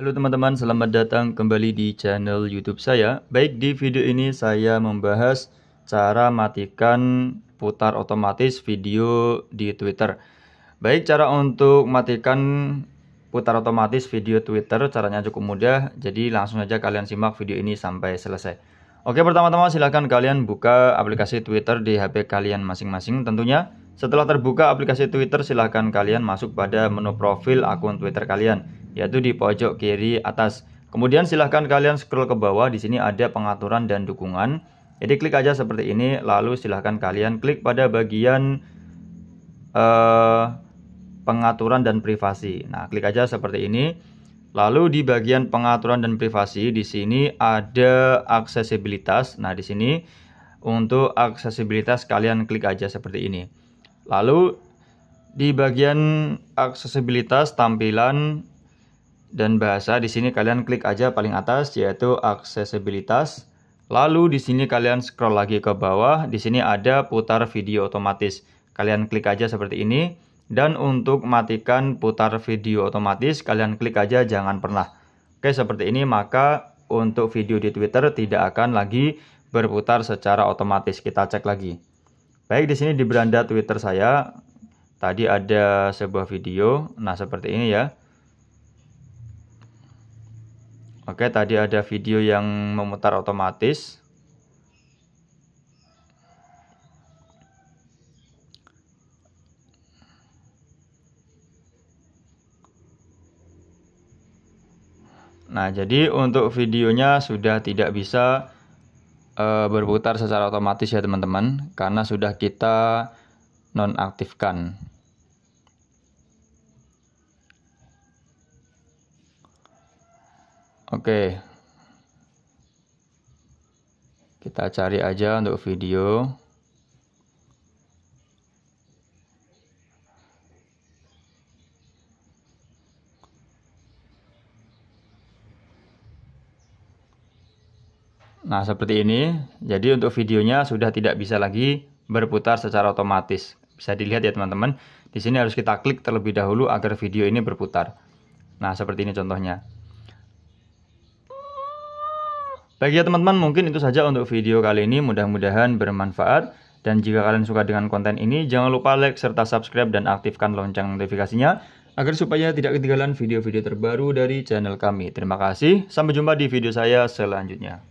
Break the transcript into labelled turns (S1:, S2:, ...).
S1: Halo teman-teman, selamat datang kembali di channel YouTube saya. Baik, di video ini saya membahas cara matikan putar otomatis video di Twitter. Baik, cara untuk matikan putar otomatis video Twitter caranya cukup mudah. Jadi langsung saja kalian simak video ini sampai selesai. Oke, pertama-tama silahkan kalian buka aplikasi Twitter di HP kalian masing-masing tentunya. Setelah terbuka aplikasi Twitter, silahkan kalian masuk pada menu profil akun Twitter kalian yaitu di pojok kiri atas. Kemudian silahkan kalian scroll ke bawah, di sini ada pengaturan dan dukungan. Jadi klik aja seperti ini, lalu silahkan kalian klik pada bagian eh, pengaturan dan privasi. Nah, klik aja seperti ini. Lalu di bagian pengaturan dan privasi, di sini ada aksesibilitas. Nah, di sini untuk aksesibilitas kalian klik aja seperti ini. Lalu di bagian aksesibilitas tampilan dan bahasa di sini kalian klik aja paling atas yaitu aksesibilitas. Lalu di sini kalian scroll lagi ke bawah, di sini ada putar video otomatis. Kalian klik aja seperti ini dan untuk matikan putar video otomatis kalian klik aja jangan pernah. Oke, seperti ini maka untuk video di Twitter tidak akan lagi berputar secara otomatis. Kita cek lagi. Baik, di sini di beranda Twitter saya tadi ada sebuah video. Nah, seperti ini ya. Oke, tadi ada video yang memutar otomatis. Nah, jadi untuk videonya sudah tidak bisa e, berputar secara otomatis ya teman-teman, karena sudah kita nonaktifkan. Oke. Kita cari aja untuk video. Nah, seperti ini. Jadi untuk videonya sudah tidak bisa lagi berputar secara otomatis. Bisa dilihat ya teman-teman. Di sini harus kita klik terlebih dahulu agar video ini berputar. Nah, seperti ini contohnya. Baik ya teman-teman, mungkin itu saja untuk video kali ini. Mudah-mudahan bermanfaat. Dan jika kalian suka dengan konten ini, jangan lupa like serta subscribe dan aktifkan lonceng notifikasinya agar supaya tidak ketinggalan video-video terbaru dari channel kami. Terima kasih, sampai jumpa di video saya selanjutnya.